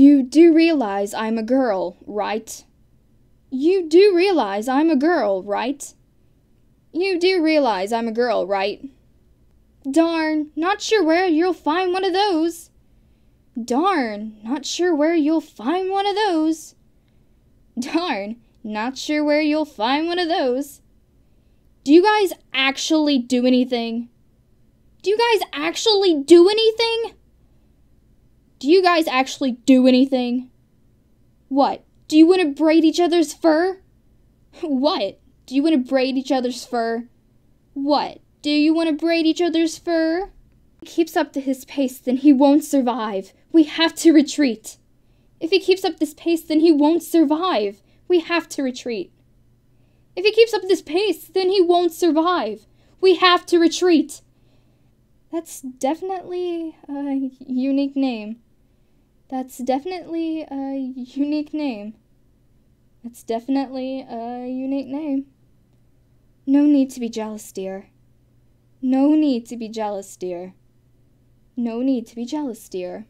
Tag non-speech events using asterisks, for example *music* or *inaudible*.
You do realize I'm a girl, right? You do realize I'm a girl, right? You do realize I'm a girl, right? Darn, not sure where you'll find one of those. Darn, not sure where you'll find one of those. Darn, not sure where you'll find one of those. Do you guys actually do anything? Do you guys actually do anything? Do you guys actually do anything? What? Do you want *laughs* to braid each other's fur? What? Do you want to braid each other's fur? What? Do you want to braid each other's fur? If he keeps up to his pace, then he won't survive. We have to retreat. If he keeps up this pace, then he won't survive. We have to retreat. If he keeps up this pace, then he won't survive. We have to retreat. That's definitely a unique name. That's definitely a unique name. That's definitely a unique name. No need to be jealous, dear. No need to be jealous, dear. No need to be jealous, dear.